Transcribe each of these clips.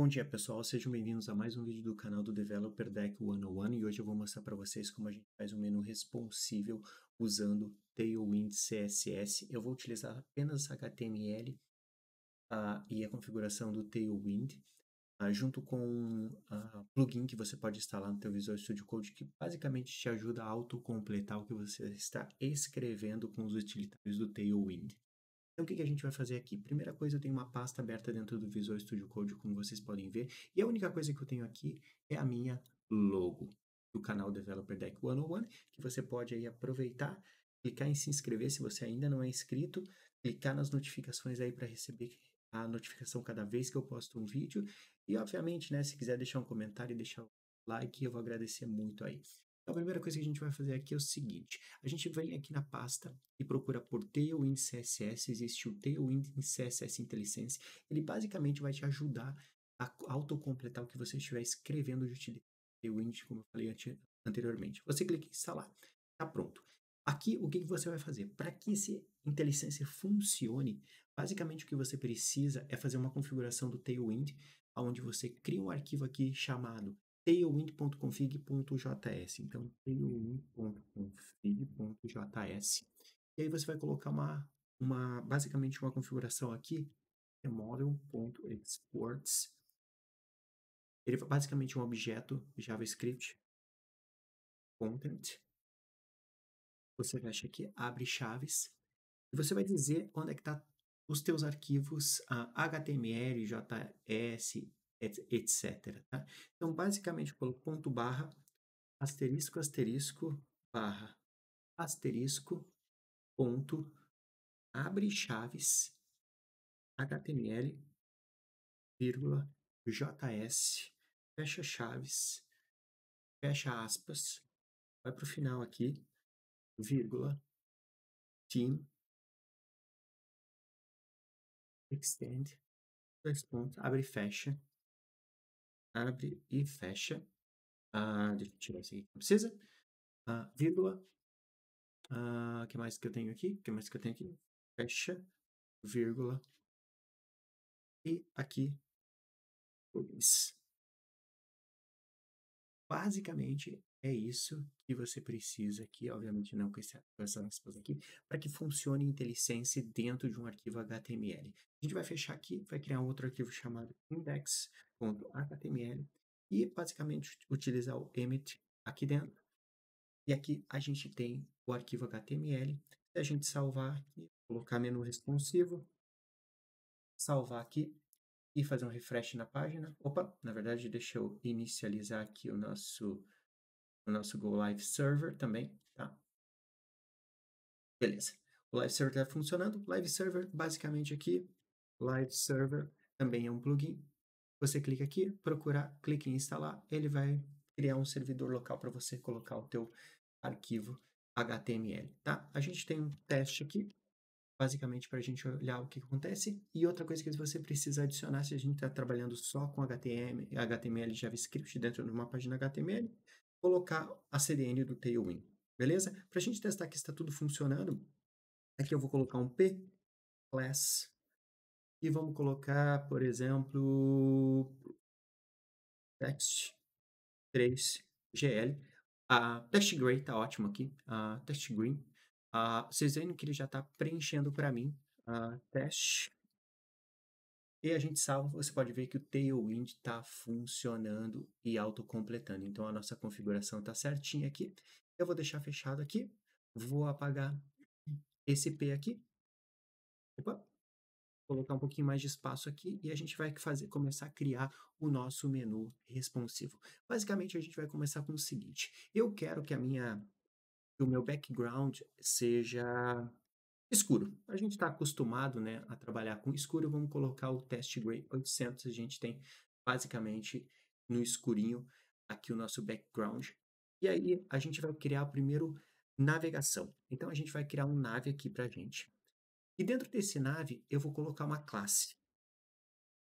Bom dia pessoal, sejam bem-vindos a mais um vídeo do canal do Developer Deck 101 e hoje eu vou mostrar para vocês como a gente faz um menu responsível usando Tailwind CSS. Eu vou utilizar apenas HTML uh, ah, e a configuração do Tailwind, uh, junto com um uh, ah, plugin que você pode instalar no seu Visual Studio Code, que basicamente te ajuda a autocompletar o que você está escrevendo com os utilitários do Tailwind. Então, o que, que a gente vai fazer aqui? Primeira coisa, eu tenho uma pasta aberta dentro do Visual Studio Code, como vocês podem ver, e a única coisa que eu tenho aqui é a minha logo do canal Developer Deck 101, que você pode aí aproveitar, clicar em se inscrever se você ainda não é inscrito, clicar nas notificações aí para receber a notificação cada vez que eu posto um vídeo. E, obviamente, né, se quiser deixar um comentário, e deixar um like, eu vou agradecer muito aí. Então, a primeira coisa que a gente vai fazer aqui é o seguinte: a gente vem aqui na pasta e procura por Tailwind CSS, existe o Tailwind CSS IntelliSense. Ele basicamente vai te ajudar a autocompletar o que você estiver escrevendo de utilidade o como eu falei anteriormente. Você clica em instalar, Está pronto. Aqui, o que você vai fazer? Para que esse IntelliSense funcione, basicamente o que você precisa é fazer uma configuração do Tailwind, onde você cria um arquivo aqui chamado tailwind.config.js. Então, tailwind.config.js. E aí você vai colocar uma, uma basicamente uma configuração aqui, que é model.exports. Ele é basicamente um objeto JavaScript content. Você fecha aqui, abre chaves. E você vai dizer onde é que está os teus arquivos HTML, ah, JS, etc. Tá? Então, basicamente, eu ponto barra, asterisco, asterisco, barra, asterisco, ponto, abre chaves, HTML, vírgula, JS, fecha chaves, fecha aspas, vai para o final aqui, vírgula, team, extend, dois pontos, abre e fecha, abre e fecha. Ah, deixa eu tirar isso aqui que não precisa. Ah, vírgula. O ah, que mais que eu tenho aqui? O que mais que eu tenho aqui? Fecha, vírgula. E aqui, dois. Basicamente, é isso que você precisa aqui, obviamente não com, esse, com essas aspas aqui, para que funcione IntelliSense dentro de um arquivo HTML. A gente vai fechar aqui, vai criar um outro arquivo chamado index.html e basicamente utilizar o emit aqui dentro. E aqui a gente tem o arquivo HTML. Se a gente salvar aqui, colocar menu responsivo, salvar aqui e fazer um refresh na página. Opa, na verdade deixa eu inicializar aqui o nosso o nosso Go Live Server também, tá? Beleza. O Live Server está funcionando. Live Server, basicamente aqui, Live Server também é um plugin. Você clica aqui, procurar, clica em instalar, ele vai criar um servidor local para você colocar o teu arquivo HTML, tá? A gente tem um teste aqui, basicamente para a gente olhar o que acontece. E outra coisa que você precisa adicionar se a gente está trabalhando só com HTML, HTML JavaScript dentro de uma página HTML, colocar a CDN do Tailwind, beleza? Para a gente testar que está tudo funcionando, aqui eu vou colocar um P class e vamos colocar, por exemplo, text 3 GL. A test gray está ótimo aqui, a test green. A, vocês veem que ele já está preenchendo para mim. A, test e a gente salva, você pode ver que o Tailwind está funcionando e autocompletando. Então a nossa configuração está certinha aqui. Eu vou deixar fechado aqui, vou apagar esse P aqui. Opa, colocar um pouquinho mais de espaço aqui e a gente vai fazer, começar a criar o nosso menu responsivo. Basicamente, a gente vai começar com o seguinte. Eu quero que a minha que o meu background seja Escuro. A gente está acostumado né, a trabalhar com escuro. Vamos colocar o teste Gray 800. A gente tem basicamente no escurinho aqui o nosso background. E aí a gente vai criar primeiro navegação. Então a gente vai criar um nave aqui para a gente. E dentro desse nave eu vou colocar uma classe.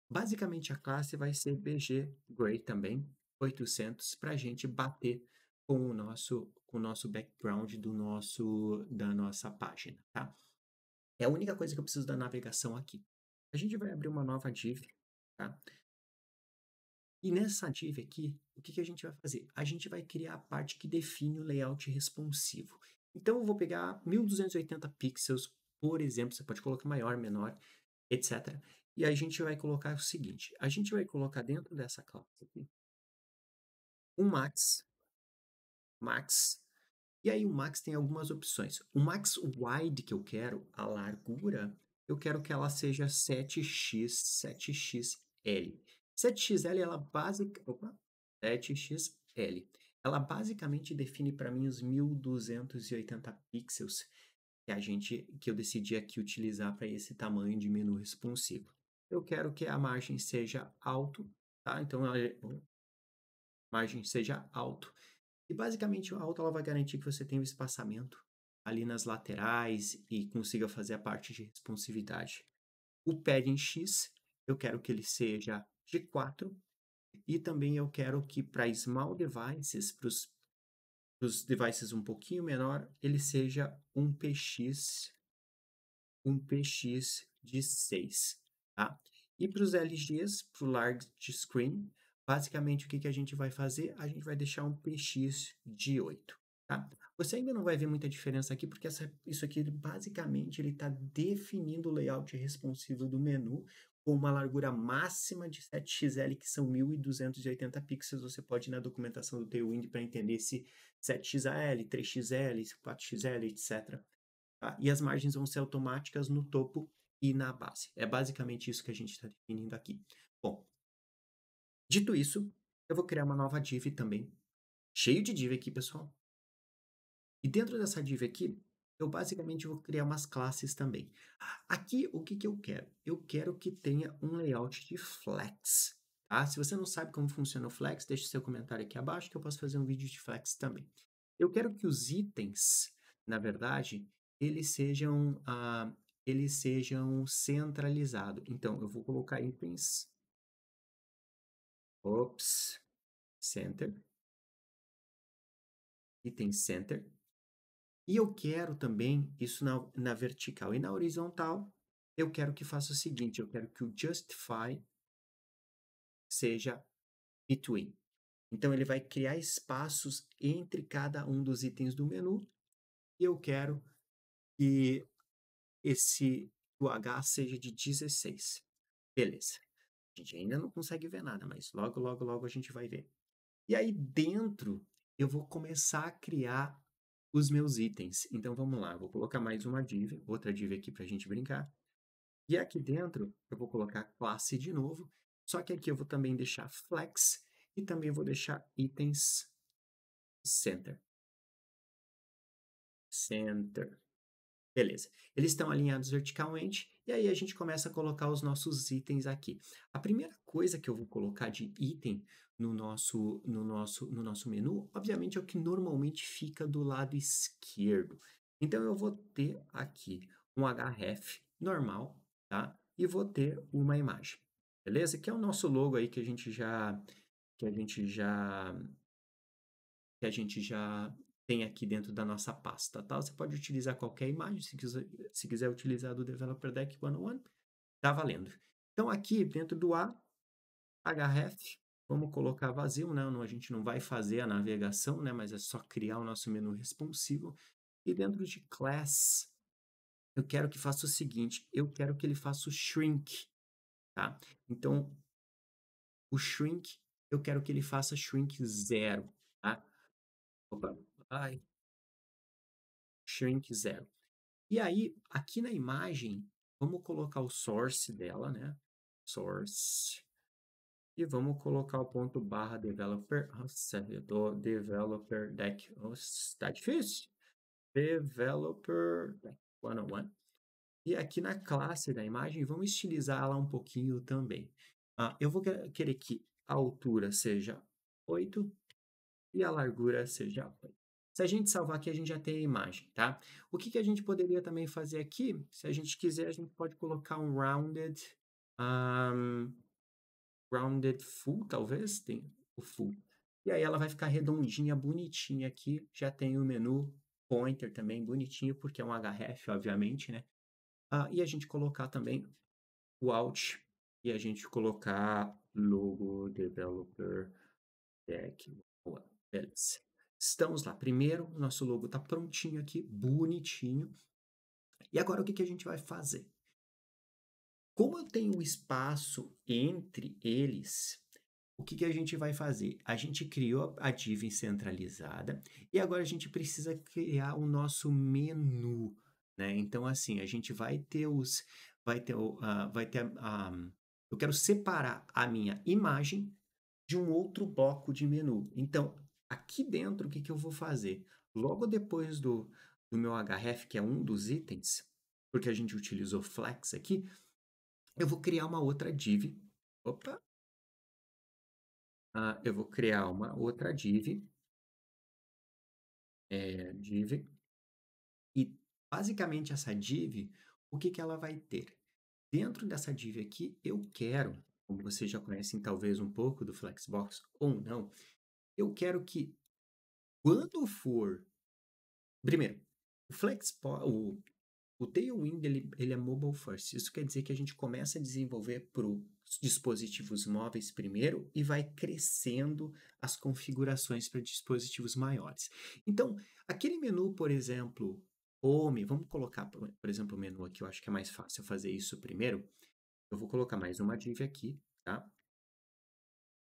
Basicamente a classe vai ser BG Gray também 800 para a gente bater com o nosso com o nosso background do nosso da nossa página, tá? É a única coisa que eu preciso da navegação aqui. A gente vai abrir uma nova div, tá? E nessa div aqui, o que, que a gente vai fazer? A gente vai criar a parte que define o layout responsivo. Então, eu vou pegar 1280 pixels, por exemplo, você pode colocar maior, menor, etc. E a gente vai colocar o seguinte, a gente vai colocar dentro dessa classe aqui, um max, max e aí o max tem algumas opções. O max wide que eu quero, a largura, eu quero que ela seja 7x, 7xl. 7xl ela basic, opa, 7xl. Ela basicamente define para mim os 1280 pixels que a gente que eu decidi aqui utilizar para esse tamanho de menu responsivo. Eu quero que a margem seja alto, tá? Então a margem seja alto. E basicamente a outra ela vai garantir que você tenha o espaçamento ali nas laterais e consiga fazer a parte de responsividade. O padding X, eu quero que ele seja de 4 e também eu quero que para small devices, para os devices um pouquinho menor, ele seja um PX, um PX de 6, tá? E para os LGs, para o large screen, Basicamente, o que, que a gente vai fazer? A gente vai deixar um px de 8. Tá? Você ainda não vai ver muita diferença aqui, porque essa, isso aqui, basicamente, ele está definindo o layout responsivo do menu com uma largura máxima de 7xl, que são 1.280 pixels. Você pode ir na documentação do Tailwind para entender se 7xl, 3xl, 4xl, etc. Tá? E as margens vão ser automáticas no topo e na base. É basicamente isso que a gente está definindo aqui. Bom, Dito isso, eu vou criar uma nova div também, cheio de div aqui, pessoal. E dentro dessa div aqui, eu basicamente vou criar umas classes também. Aqui, o que, que eu quero? Eu quero que tenha um layout de flex. Tá? Se você não sabe como funciona o flex, deixe seu comentário aqui abaixo que eu posso fazer um vídeo de flex também. Eu quero que os itens, na verdade, eles sejam, ah, eles sejam centralizados. Então, eu vou colocar itens ops, center, item center, e eu quero também isso na, na vertical e na horizontal, eu quero que faça o seguinte, eu quero que o justify seja between. Então, ele vai criar espaços entre cada um dos itens do menu, e eu quero que esse o H seja de 16. Beleza. A gente ainda não consegue ver nada, mas logo, logo, logo a gente vai ver. E aí dentro eu vou começar a criar os meus itens. Então vamos lá, eu vou colocar mais uma div, outra div aqui para a gente brincar. E aqui dentro eu vou colocar classe de novo, só que aqui eu vou também deixar flex e também vou deixar itens center. Center. Beleza. Eles estão alinhados verticalmente e aí a gente começa a colocar os nossos itens aqui. A primeira coisa que eu vou colocar de item no nosso, no nosso, no nosso menu, obviamente, é o que normalmente fica do lado esquerdo. Então, eu vou ter aqui um href normal, tá? E vou ter uma imagem, beleza? Que é o nosso logo aí que a gente já, que a gente já, que a gente já tem aqui dentro da nossa pasta, tá? Você pode utilizar qualquer imagem, se quiser, se quiser utilizar do Developer Deck 101, tá valendo. Então, aqui dentro do A, href, vamos colocar vazio, né? Não, a gente não vai fazer a navegação, né? Mas é só criar o nosso menu responsivo. E dentro de class, eu quero que faça o seguinte, eu quero que ele faça o shrink, tá? Então, o shrink, eu quero que ele faça shrink zero, tá? Opa, Ai, shrink zero. E aí, aqui na imagem, vamos colocar o source dela, né? Source. E vamos colocar o ponto barra developer. Nossa, eu tô developer deck. Nossa, tá difícil. Developer deck 101. E aqui na classe da imagem, vamos estilizar ela um pouquinho também. Ah, eu vou querer que a altura seja 8 e a largura seja 8. Se a gente salvar aqui, a gente já tem a imagem, tá? O que, que a gente poderia também fazer aqui? Se a gente quiser, a gente pode colocar um rounded, um, rounded full, talvez, tem o full. E aí ela vai ficar redondinha, bonitinha aqui. Já tem o menu pointer também, bonitinho, porque é um href, obviamente, né? Ah, e a gente colocar também o alt e a gente colocar logo developer deck. Boa, beleza. Estamos lá. Primeiro, o nosso logo está prontinho aqui, bonitinho. E agora o que, que a gente vai fazer? Como eu tenho espaço entre eles, o que, que a gente vai fazer? A gente criou a div centralizada e agora a gente precisa criar o nosso menu. Né? Então, assim, a gente vai ter os. Vai ter, uh, vai ter um, eu quero separar a minha imagem de um outro bloco de menu. Então, aqui dentro o que, que eu vou fazer. Logo depois do, do meu href, que é um dos itens, porque a gente utilizou flex aqui, eu vou criar uma outra div. Opa! Ah, eu vou criar uma outra div. É, div. E basicamente essa div, o que, que ela vai ter? Dentro dessa div aqui, eu quero, como vocês já conhecem talvez um pouco do Flexbox ou não, eu quero que quando for. Primeiro, o Flex, o, o Tailwind ele, ele é mobile first. Isso quer dizer que a gente começa a desenvolver para os dispositivos móveis primeiro e vai crescendo as configurações para dispositivos maiores. Então, aquele menu, por exemplo, Home, vamos colocar, por exemplo, o menu aqui, eu acho que é mais fácil fazer isso primeiro. Eu vou colocar mais uma div aqui, tá?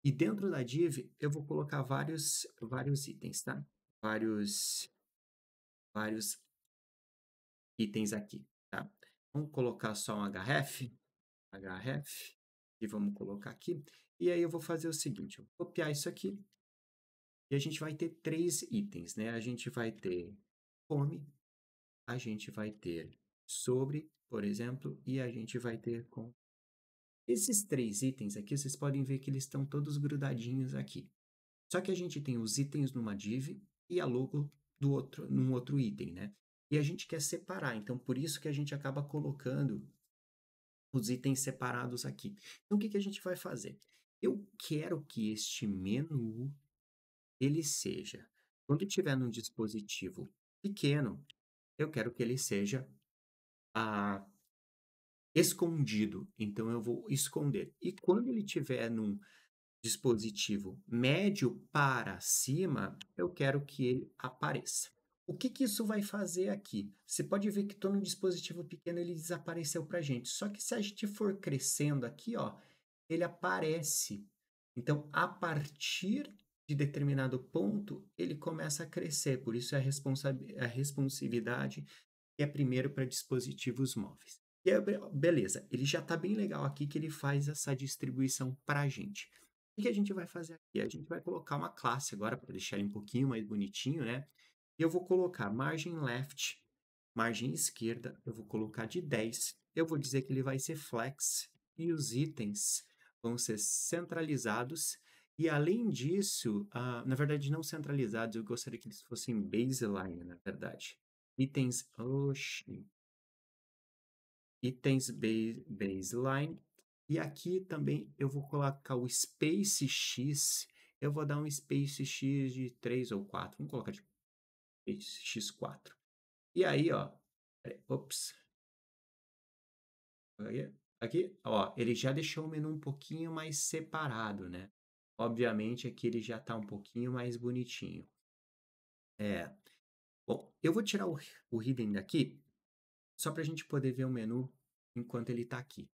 E dentro da div, eu vou colocar vários, vários itens, tá? Vários, vários itens aqui, tá? Vamos colocar só um href, href, e vamos colocar aqui. E aí eu vou fazer o seguinte, eu vou copiar isso aqui, e a gente vai ter três itens, né? A gente vai ter home, a gente vai ter sobre, por exemplo, e a gente vai ter com esses três itens aqui, vocês podem ver que eles estão todos grudadinhos aqui. Só que a gente tem os itens numa div e a logo do outro, num outro item, né? E a gente quer separar, então por isso que a gente acaba colocando os itens separados aqui. Então o que, que a gente vai fazer? Eu quero que este menu ele seja, quando tiver num dispositivo pequeno, eu quero que ele seja a escondido, então eu vou esconder. E quando ele tiver num dispositivo médio para cima, eu quero que ele apareça. O que, que isso vai fazer aqui? Você pode ver que todo um dispositivo pequeno ele desapareceu para a gente. Só que se a gente for crescendo aqui, ó, ele aparece. Então, a partir de determinado ponto, ele começa a crescer. Por isso é a, responsa a responsividade que é primeiro para dispositivos móveis. E aí, beleza, ele já está bem legal aqui que ele faz essa distribuição para a gente. O que a gente vai fazer aqui? A gente vai colocar uma classe agora para deixar ele um pouquinho mais bonitinho, né? E eu vou colocar margem left, margem esquerda, eu vou colocar de 10. Eu vou dizer que ele vai ser flex e os itens vão ser centralizados. E além disso, uh, na verdade não centralizados, eu gostaria que eles fossem baseline, na verdade. Itens, oxi, itens base, baseline. E aqui também eu vou colocar o space x, eu vou dar um space x de 3 ou 4, vamos colocar de x4. E aí, ó, ops, aqui, ó, ele já deixou o menu um pouquinho mais separado, né? Obviamente aqui ele já está um pouquinho mais bonitinho. É. Bom, eu vou tirar o, o hidden daqui só para a gente poder ver o menu enquanto ele está aqui.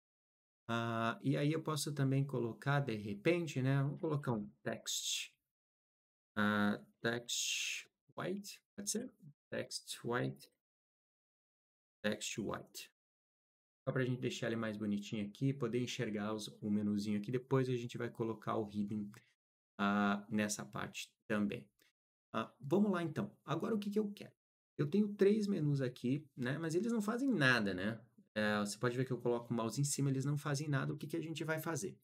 Ah, e aí eu posso também colocar, de repente, né? Vou colocar um text. Ah, text white, pode ser? Text white. Text white. Só para a gente deixar ele mais bonitinho aqui, poder enxergar os, o menuzinho aqui. Depois a gente vai colocar o hidden ah, nessa parte também. vamos lá então. Agora o que, que eu quero? Eu tenho três menus aqui, né? Mas eles não fazem nada, né? É, você pode ver que eu coloco o mouse em cima, eles não fazem nada. O que, que a gente vai fazer?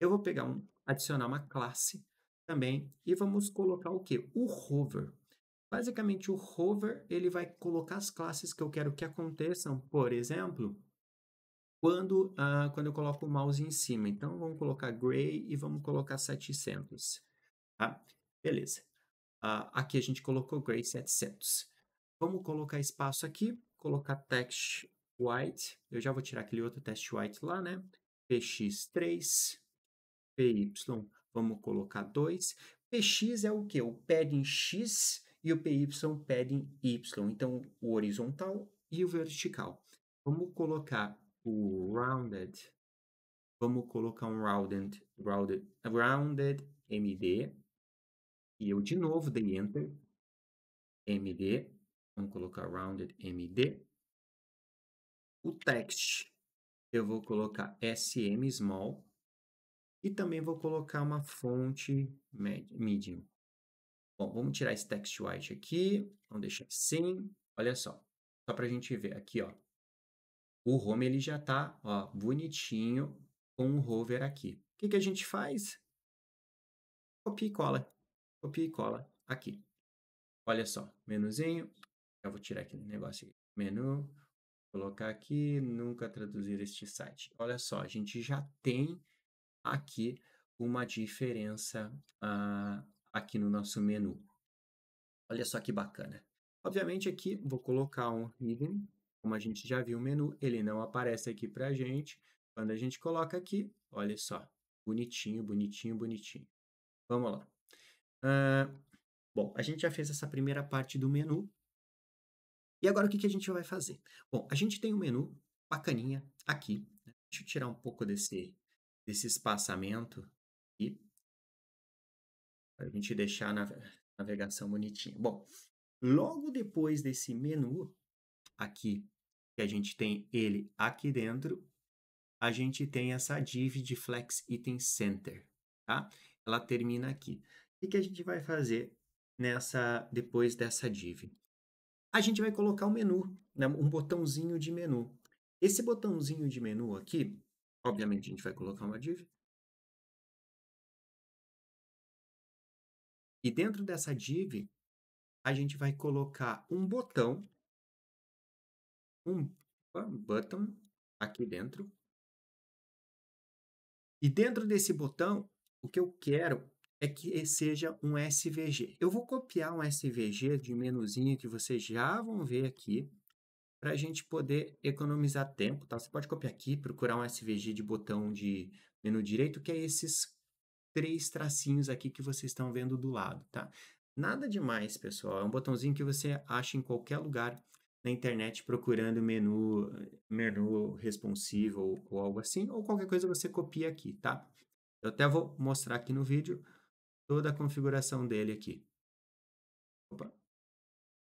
Eu vou pegar um, adicionar uma classe também e vamos colocar o quê? O hover. Basicamente, o hover ele vai colocar as classes que eu quero que aconteçam, por exemplo, quando, ah, quando eu coloco o mouse em cima. Então, vamos colocar gray e vamos colocar 700. Tá? Beleza. Ah, aqui a gente colocou gray 700. Vamos colocar espaço aqui, colocar text white. Eu já vou tirar aquele outro text white lá, né? PX3, PY, vamos colocar 2. PX é o que? O padding X e o PY padding Y. Então, o horizontal e o vertical. Vamos colocar o rounded. Vamos colocar um rounded, rounded, rounded MD. E eu, de novo, dei Enter. MD. Vamos colocar rounded MD. O text, eu vou colocar SM small. E também vou colocar uma fonte medium. Bom, vamos tirar esse text white aqui. Vamos deixar assim. Olha só. Só para a gente ver aqui, ó. O home ele já está bonitinho com o hover aqui. O que, que a gente faz? Copia e cola. Copia e cola aqui. Olha só, menuzinho, eu vou tirar aqui o negócio aqui. Menu, colocar aqui, nunca traduzir este site. Olha só, a gente já tem aqui uma diferença uh, aqui no nosso menu. Olha só que bacana. Obviamente aqui vou colocar um hidden, como a gente já viu o menu, ele não aparece aqui para a gente. Quando a gente coloca aqui, olha só, bonitinho, bonitinho, bonitinho. Vamos lá. Uh, bom, a gente já fez essa primeira parte do menu, e agora o que, que a gente vai fazer? Bom, a gente tem um menu bacaninha aqui. Né? Deixa eu tirar um pouco desse, desse espaçamento aqui. Para a gente deixar a navegação bonitinha. Bom, logo depois desse menu aqui, que a gente tem ele aqui dentro, a gente tem essa div de Flex Item Center, tá? Ela termina aqui. O que, que a gente vai fazer nessa depois dessa div? a gente vai colocar o um menu, né, um botãozinho de menu. Esse botãozinho de menu aqui, obviamente a gente vai colocar uma div. E dentro dessa div, a gente vai colocar um botão, um button aqui dentro. E dentro desse botão, o que eu quero é que eh, seja um SVG. Eu vou copiar um SVG de menuzinho que vocês já vão ver aqui, para a gente poder economizar tempo, tá? Você pode copiar aqui, procurar um SVG de botão de menu direito, que é esses três tracinhos aqui que vocês estão vendo do lado, tá? Nada demais, pessoal. É um botãozinho que você acha em qualquer lugar na internet procurando menu, menu responsivo ou, ou algo assim, ou qualquer coisa você copia aqui, tá? Eu até vou mostrar aqui no vídeo toda a configuração dele aqui. Opa.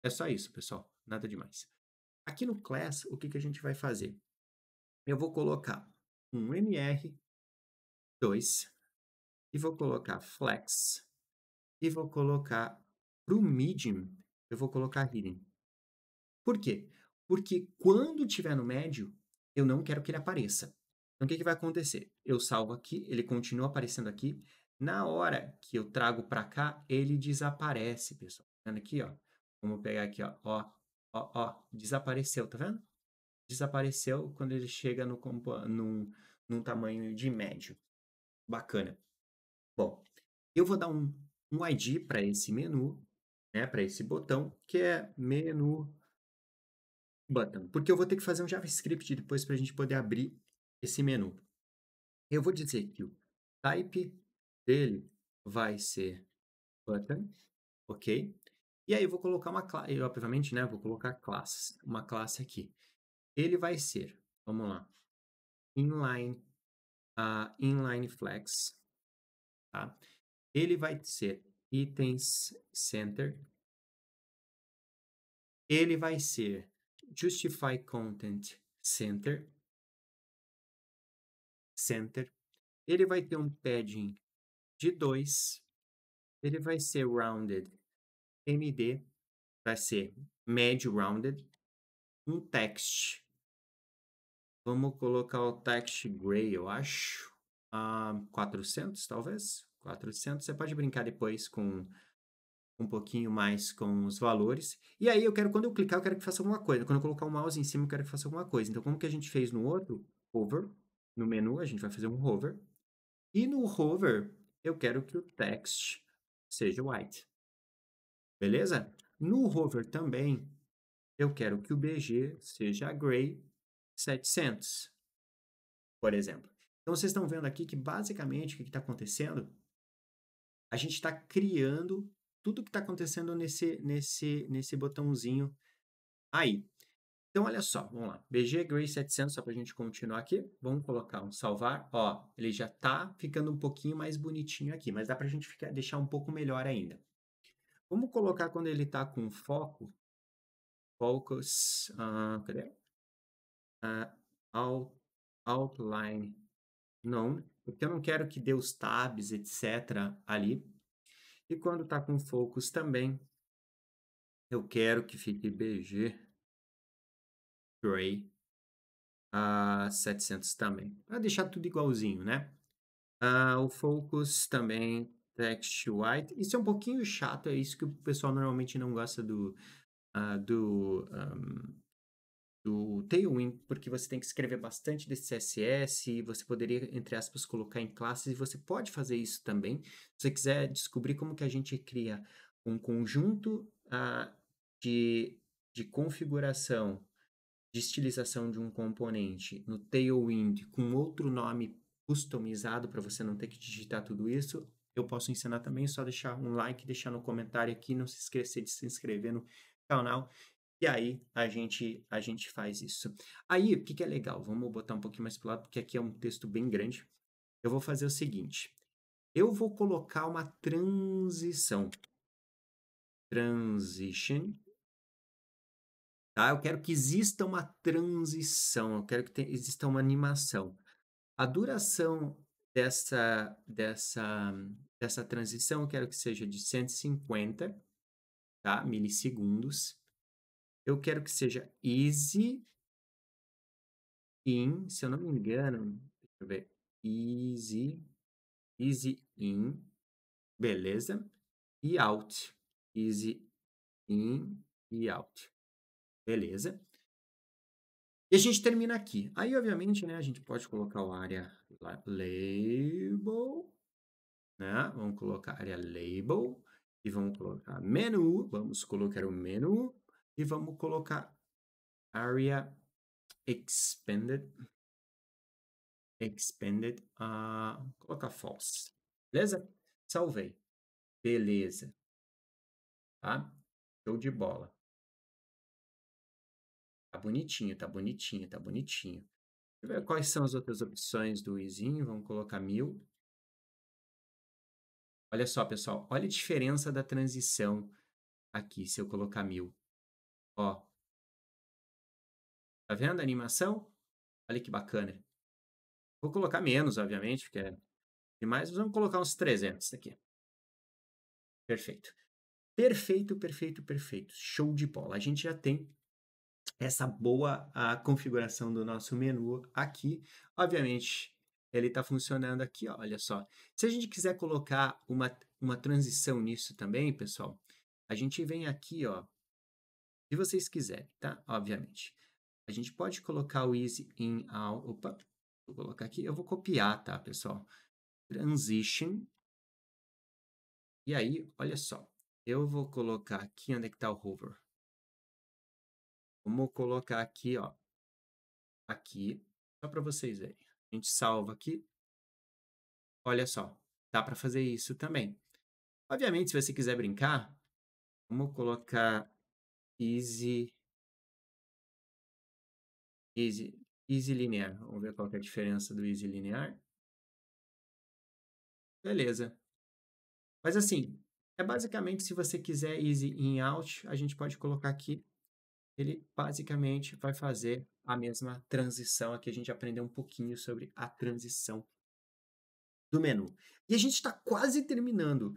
É só isso, pessoal. Nada demais. Aqui no class, o que, que a gente vai fazer? Eu vou colocar um MR2 e vou colocar flex e vou colocar para o medium, eu vou colocar hidden. Por quê? Porque quando tiver no médio, eu não quero que ele apareça. Então, o que, que vai acontecer? Eu salvo aqui, ele continua aparecendo aqui, na hora que eu trago para cá, ele desaparece, pessoal. Tá vendo aqui, ó? Vamos pegar aqui, ó. Ó, ó, ó. Desapareceu, tá vendo? Desapareceu quando ele chega no, num, num tamanho de médio. Bacana. Bom, eu vou dar um, um ID para esse menu, né, para esse botão, que é menu button, porque eu vou ter que fazer um JavaScript depois para a gente poder abrir esse menu. Eu vou dizer que o type dele vai ser button, ok? E aí eu vou colocar uma classe, obviamente, né? Vou colocar classes, uma classe aqui. Ele vai ser, vamos lá, inline, uh, inline flex, tá? Ele vai ser itens center. Ele vai ser justify content center. Center. Ele vai ter um padding de 2, ele vai ser rounded. MD vai ser médio rounded. Um text. Vamos colocar o text gray, eu acho. Ah, 400, talvez. 400. Você pode brincar depois com um pouquinho mais com os valores. E aí eu quero, quando eu clicar, eu quero que faça alguma coisa. Quando eu colocar o mouse em cima, eu quero que faça alguma coisa. Então, como que a gente fez no outro? Hover. No menu, a gente vai fazer um hover. E no hover, eu quero que o text seja white. Beleza? No hover também, eu quero que o BG seja gray 700, por exemplo. Então, vocês estão vendo aqui que, basicamente, o que está acontecendo? A gente está criando tudo que está acontecendo nesse, nesse, nesse botãozinho aí. Então, olha só, vamos lá. BG Gray 700, só para a gente continuar aqui. Vamos colocar um salvar. Ó, ele já está ficando um pouquinho mais bonitinho aqui, mas dá para a gente ficar, deixar um pouco melhor ainda. Vamos colocar quando ele está com foco. Focus, uh, cadê? Uh, out, outline não, porque eu não quero que dê os tabs, etc. ali. E quando está com focus também, eu quero que fique BG Gray a 700 também. Para deixar tudo igualzinho, né? Uh, o Focus também, Text White. Isso é um pouquinho chato, é isso que o pessoal normalmente não gosta do, uh, do, um, do Tailwind, porque você tem que escrever bastante desse CSS, você poderia, entre aspas, colocar em classes, e você pode fazer isso também. Se você quiser descobrir como que a gente cria um conjunto uh, de, de configuração de estilização de um componente no Tailwind com outro nome customizado para você não ter que digitar tudo isso, eu posso ensinar também. É só deixar um like, deixar no comentário aqui, não se esquecer de se inscrever no canal. E aí a gente a gente faz isso. Aí o que, que é legal? Vamos botar um pouquinho mais para lado, porque aqui é um texto bem grande. Eu vou fazer o seguinte: eu vou colocar uma transição. Transition Tá? Eu quero que exista uma transição, eu quero que te, exista uma animação. A duração dessa, dessa, dessa transição eu quero que seja de 150 tá? milissegundos. Eu quero que seja easy in, se eu não me engano, deixa eu ver, easy, easy in, beleza? E out, easy in e out. Beleza. E a gente termina aqui. Aí, obviamente, né, a gente pode colocar o área label, né? Vamos colocar área label e vamos colocar menu, vamos colocar o menu e vamos colocar area expanded expanded a uh, colocar false. Beleza? Salvei. Beleza. Tá? Show de bola. Tá bonitinho, tá bonitinho, tá bonitinho. Quais são as outras opções do izinho? Vamos colocar mil. Olha só, pessoal. Olha a diferença da transição aqui, se eu colocar mil. Ó. Tá vendo a animação? Olha que bacana. Vou colocar menos, obviamente, porque é demais. Mas vamos colocar uns 300 aqui Perfeito. Perfeito, perfeito, perfeito. Show de bola. A gente já tem essa boa a configuração do nosso menu aqui. Obviamente, ele está funcionando aqui, ó, olha só. Se a gente quiser colocar uma, uma transição nisso também, pessoal, a gente vem aqui, ó, se vocês quiserem, tá? Obviamente. A gente pode colocar o easy in all, opa, vou colocar aqui, eu vou copiar, tá, pessoal? Transition. E aí, olha só, eu vou colocar aqui onde é que está o hover. Vamos colocar aqui, ó. Aqui, só para vocês verem. A gente salva aqui. Olha só, dá para fazer isso também. Obviamente, se você quiser brincar, vamos colocar easy easy easy linear. Vamos ver qual é a diferença do easy linear. Beleza. Mas assim, é basicamente se você quiser easy in out, a gente pode colocar aqui ele basicamente vai fazer a mesma transição. Aqui a gente aprendeu um pouquinho sobre a transição do menu. E a gente está quase terminando.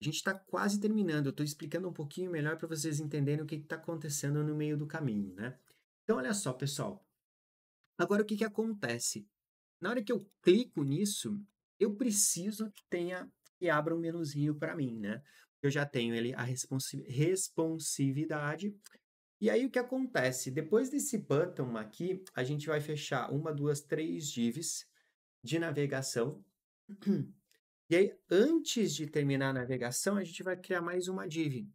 A gente está quase terminando. Eu estou explicando um pouquinho melhor para vocês entenderem o que está acontecendo no meio do caminho, né? Então, olha só, pessoal. Agora, o que, que acontece? Na hora que eu clico nisso, eu preciso que tenha e abra um menuzinho para mim, né? Eu já tenho ele a responsividade e aí o que acontece? Depois desse button aqui, a gente vai fechar uma, duas, três divs de navegação. E aí, antes de terminar a navegação, a gente vai criar mais uma div.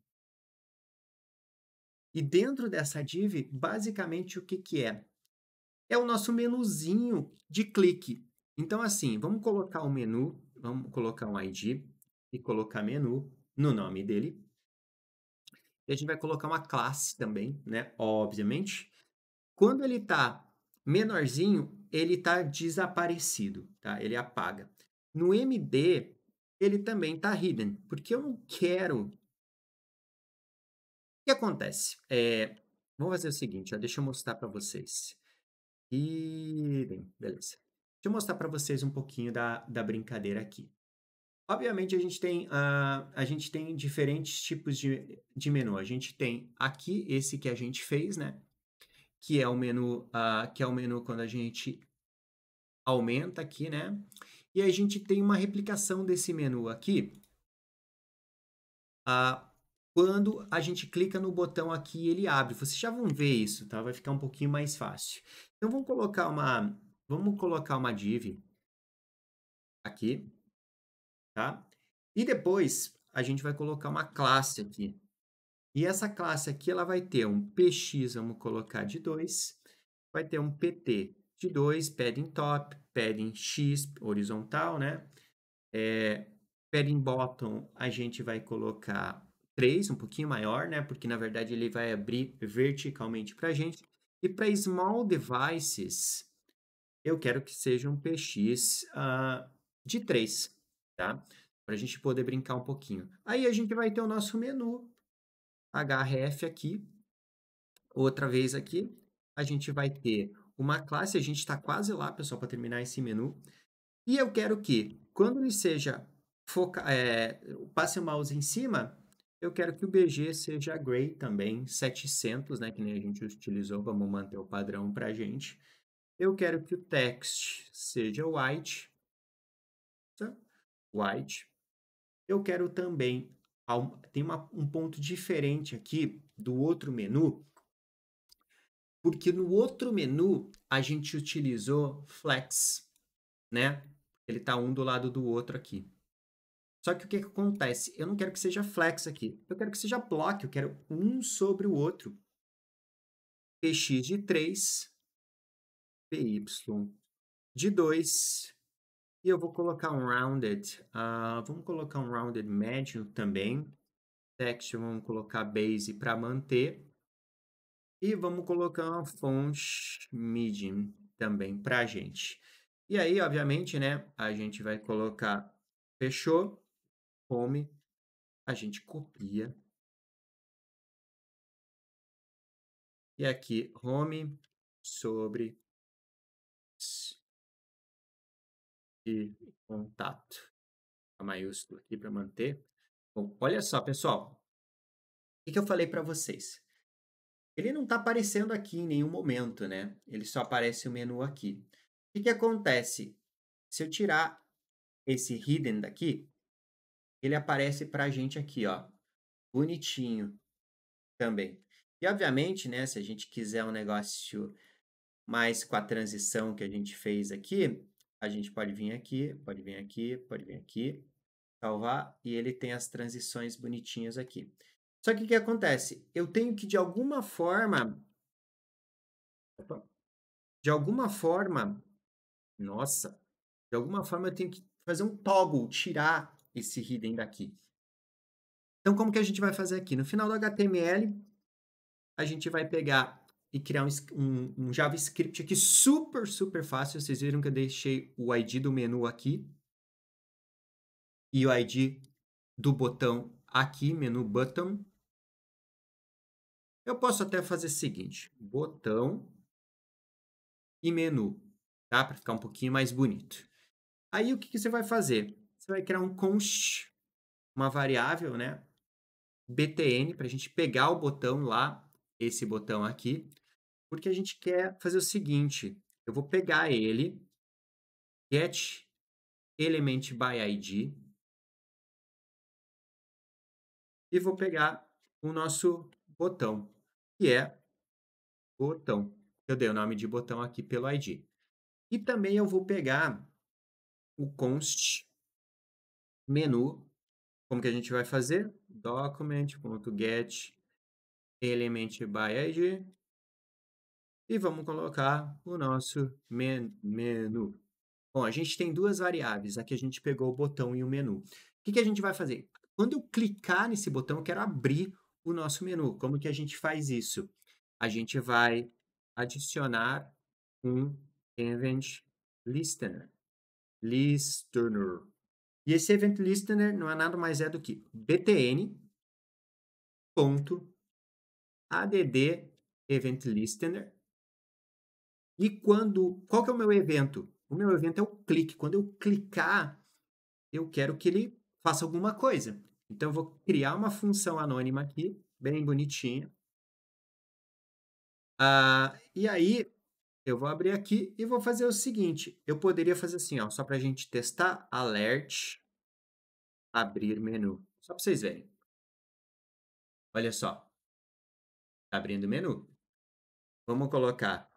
E dentro dessa div, basicamente o que, que é? É o nosso menuzinho de clique. Então, assim, vamos colocar o um menu, vamos colocar um ID e colocar menu no nome dele a gente vai colocar uma classe também, né? Obviamente. Quando ele está menorzinho, ele está desaparecido, tá? Ele apaga. No MD, ele também está hidden, porque eu não quero... O que acontece? É... Vamos fazer o seguinte, ó, deixa eu mostrar para vocês. Hidden, beleza. Deixa eu mostrar para vocês um pouquinho da, da brincadeira aqui. Obviamente, a gente tem, uh, a gente tem diferentes tipos de, de menu. A gente tem aqui esse que a gente fez, né? Que é o menu, uh, que é o menu quando a gente aumenta aqui, né? E a gente tem uma replicação desse menu aqui. Uh, quando a gente clica no botão aqui, ele abre. Vocês já vão ver isso, tá? Vai ficar um pouquinho mais fácil. Então, vamos colocar uma, vamos colocar uma div aqui tá? E depois a gente vai colocar uma classe aqui. E essa classe aqui ela vai ter um px, vamos colocar de 2, vai ter um pt de 2, padding top, padding x horizontal, né? É, eh, padding bottom a gente vai colocar 3, um pouquinho maior, né? Porque na verdade ele vai abrir verticalmente para a gente. E para small devices, eu quero que seja um px uh, ah, de 3 tá? Para a gente poder brincar um pouquinho. Aí a gente vai ter o nosso menu href aqui. Outra vez aqui, a gente vai ter uma classe, a gente está quase lá, pessoal, para terminar esse menu. E eu quero que, quando ele seja foca, é, passe o mouse em cima, eu quero que o BG seja gray também, 700, né, que nem a gente utilizou, vamos manter o padrão para a gente. Eu quero que o text seja white, White. Eu quero também, tem uma, um ponto diferente aqui do outro menu, porque no outro menu a gente utilizou flex, né? Ele está um do lado do outro aqui. Só que o que, que, acontece? Eu não quero que seja flex aqui. Eu quero que seja block. Eu quero um sobre o outro. px de 3, py de 2, e eu vou colocar um rounded, uh, vamos colocar um rounded médio também. Text, vamos colocar base para manter. E vamos colocar uma fonte medium também para a gente. E aí, obviamente, né, a gente vai colocar fechou, home, a gente copia. E aqui, home sobre de contato. A maiúsculo aqui para manter. Bom, olha só, pessoal. O que, eu falei para vocês? Ele não está aparecendo aqui em nenhum momento, né? Ele só aparece o menu aqui. O que acontece? Se eu tirar esse hidden daqui, ele aparece para a gente aqui, ó. Bonitinho também. E, obviamente, né, se a gente quiser um negócio mais com a transição que a gente fez aqui, a gente pode vir aqui, pode vir aqui, pode vir aqui, salvar, e ele tem as transições bonitinhas aqui. Só que o que acontece? Eu tenho que, de alguma forma... De alguma forma... Nossa! De alguma forma eu tenho que fazer um toggle, tirar esse hidden daqui. Então, como que a gente vai fazer aqui? No final do HTML, a gente vai pegar e criar um, um, um, JavaScript aqui super, super fácil. Vocês viram que eu deixei o ID do menu aqui e o ID do botão aqui, menu button. Eu posso até fazer o seguinte, botão e menu, tá? Para ficar um pouquinho mais bonito. Aí o que, que você vai fazer? Você vai criar um const, uma variável, né? btn, para a gente pegar o botão lá, esse botão aqui, porque a gente quer fazer o seguinte, eu vou pegar ele, get element by ID, e vou pegar o nosso botão, que é botão. Eu dei o nome de botão aqui pelo ID. E também eu vou pegar o const menu. Como que a gente vai fazer? Document.get element by ID e vamos colocar o nosso men menu. Bom, a gente tem duas variáveis. Aqui a gente pegou o botão e o menu. O que, que a gente vai fazer? Quando eu clicar nesse botão, eu quero abrir o nosso menu. Como que a gente faz isso? A gente vai adicionar um event listener. Listener. E esse event listener não é nada mais é do que btn ponto add event listener e quando. Qual que é o meu evento? O meu evento é o clique. Quando eu clicar, eu quero que ele faça alguma coisa. Então, eu vou criar uma função anônima aqui, bem bonitinha. Ah, e aí, eu vou abrir aqui e vou fazer o seguinte. Eu poderia fazer assim, ó, só para a gente testar, alert, abrir menu. Só para vocês verem. Olha só. Tá abrindo menu. Vamos colocar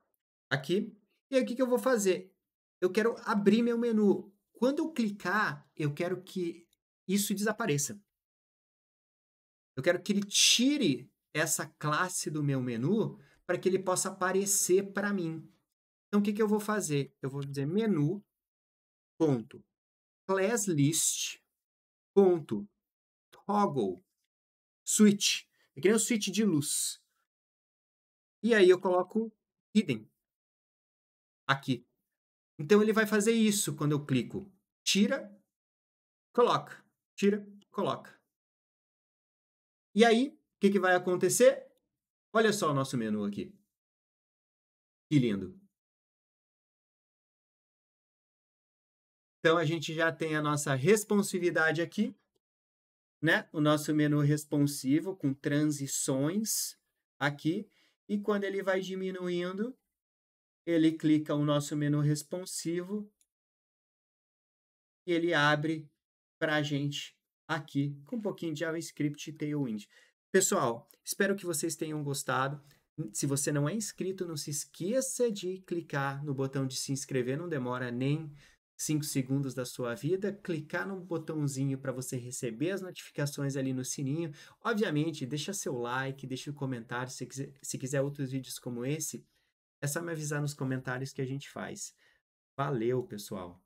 aqui. E aí, o que, que eu vou fazer? Eu quero abrir meu menu. Quando eu clicar, eu quero que isso desapareça. Eu quero que ele tire essa classe do meu menu para que ele possa aparecer para mim. Então, o que, que eu vou fazer? Eu vou dizer menu ponto classList ponto toggle switch. É que nem switch de luz. E aí eu coloco hidden aqui. Então ele vai fazer isso quando eu clico. Tira, coloca. Tira, coloca. E aí, o que, que vai acontecer? Olha só o nosso menu aqui. Que lindo. Então a gente já tem a nossa responsividade aqui, né? O nosso menu responsivo com transições aqui. E quando ele vai diminuindo, ele clica o nosso menu responsivo e ele abre para a gente aqui com um pouquinho de JavaScript e Tailwind. Pessoal, espero que vocês tenham gostado. Se você não é inscrito, não se esqueça de clicar no botão de se inscrever, não demora nem 5 segundos da sua vida, clicar no botãozinho para você receber as notificações ali no sininho. Obviamente, deixa seu like, deixa o um comentário se quiser, se quiser outros vídeos como esse. É só me avisar nos comentários que a gente faz. Valeu, pessoal!